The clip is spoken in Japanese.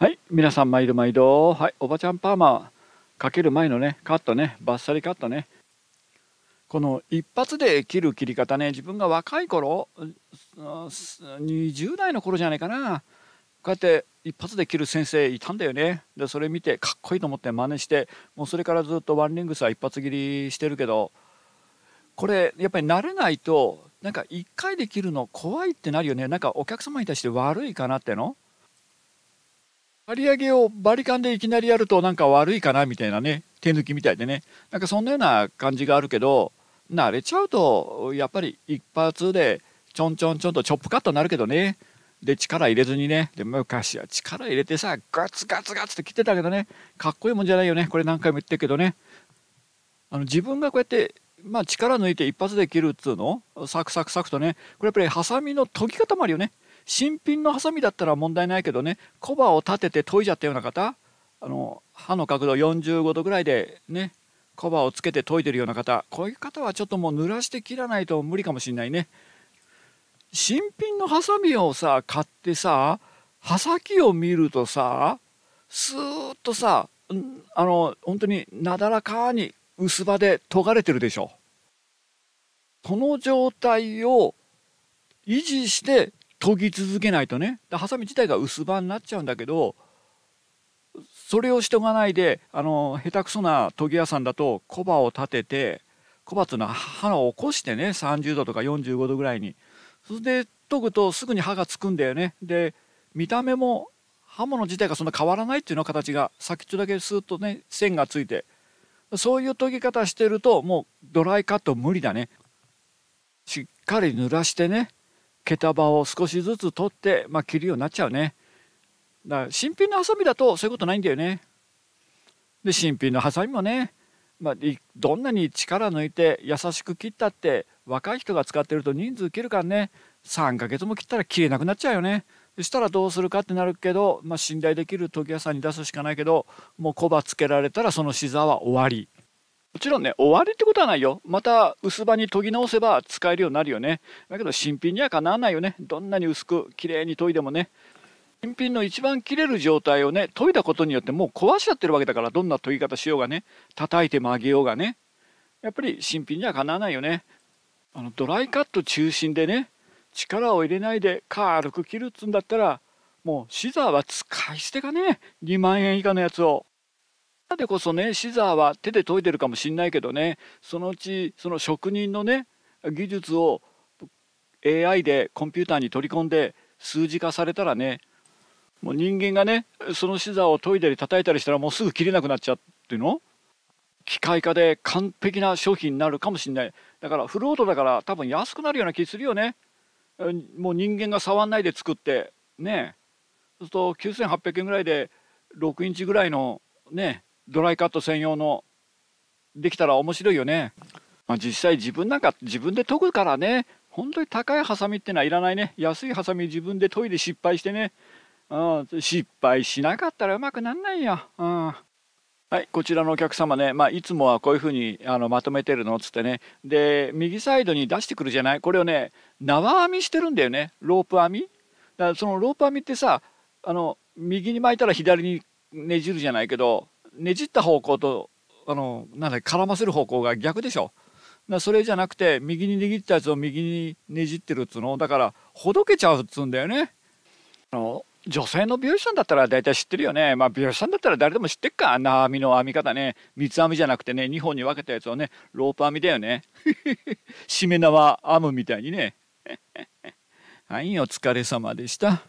はい皆さん毎度毎度はいおばちゃんパーマかける前のねカットねバッサリカットねこの一発で切る切り方ね自分が若い頃20代の頃じゃないかなこうやって一発で切る先生いたんだよねでそれ見てかっこいいと思って真似してもうそれからずっとワンリングスは一発切りしてるけどこれやっぱり慣れないとなんか1回で切るの怖いってなるよねなんかお客様に対して悪いかなっての張り上げをバリカンでいきなりやるとなんか悪いかなみたいなね手抜きみたいでねなんかそんなような感じがあるけど慣れちゃうとやっぱり一発でちょんちょんちょんとチョップカットになるけどねで力入れずにねで昔は力入れてさガツガツガツって切ってたけどねかっこいいもんじゃないよねこれ何回も言ってるけどねあの自分がこうやってまあ、力抜いて一発で切るっつうのサクサクサクとねこれやっぱりハサミの研ぎ方もあるよね新品のハサミだったら問題ないけどねコバを立てて研いじゃったような方あの刃の角度45度ぐらいでねコバをつけて研いでるような方こういう方はちょっともう濡らして切らないと無理かもしんないね。新品のハサミをさ買ってさ刃先を見るとさスーッとさあの本当になだらかに薄刃で研がれてるでしょ。この状態を維持して研ぎ続けないとねハサミ自体が薄刃になっちゃうんだけどそれをしとかないであの下手くそな研ぎ屋さんだとこばを立てて小バっていうのは刃を起こしてね30度とか45度ぐらいにそれで研ぐとすぐに刃がつくんだよねで見た目も刃物自体がそんな変わらないっていうの形が先っちょだけスーッとね線がついてそういう研ぎ方してるともうドライカット無理だねしっかり濡らしてね毛束を少しずつ取って、まあ、着るようになっちゃうねだから新品のハサミだとそういうことないんだよねで新品のハサミもね、まあ、どんなに力抜いて優しく切ったって若い人が使ってると人数切るからね3ヶ月も切ったら切れなくなっちゃうよねそしたらどうするかってなるけど、まあ、信頼できる研ぎ屋さんに出すしかないけどもうコバつけられたらそのシ座は終わりもちろんね終わりってことはないよまた薄刃に研ぎ直せば使えるようになるよねだけど新品にはかなわないよねどんなに薄く綺麗に研いでもね新品の一番切れる状態をね研いだことによってもう壊しちゃってるわけだからどんな研ぎ方しようがね叩いて曲げようがねやっぱり新品にはかなわないよねあのドライカット中心でね力を入れないで軽く切るっつうんだったらもうシザーは使い捨てかね2万円以下のやつを今でこそねシザーは手で研いでるかもしんないけどねそのうちその職人のね技術を AI でコンピューターに取り込んで数字化されたらねもう人間がねそのシザーを研いだり叩いたりしたらもうすぐ切れなくなっちゃうっていうの機械化で完璧な商品になるかもしんないだからフロートだから多分安くなるような気するよねもう人間が触んないで作ってねそうすると9800円ぐらいで6インチぐらいのねドライカット専用のできたら面白いよね、まあ、実際自分なんか自分で研ぐからね本当に高いハサミってのはいらないね安いハサミ自分で研いで失敗してね、うん、失敗しなかったらうまくなんないよ、うん、はい、こちらのお客様ね、まあ、いつもはこういうふうにあのまとめてるのっつってねで右サイドに出してくるじゃないこれをね縄編みしてるんだよねロープ編みだからそのロープ編みってさあの右に巻いたら左にねじるじゃないけどねじった方向とあのなんだ絡ませる方向が逆でしょ。だそれじゃなくて右に握ったやつを右にねじってるっつうのだからほどけちゃうっつうんだよね。あの女性の美容師さんだったら大体知ってるよね。まあ美容師さんだったら誰でも知ってっか。長編みの編み方ね。三つ編みじゃなくてね、2本に分けたやつをね、ロープ編みだよね。し め縄編むみたいにね。はい、お疲れ様でした。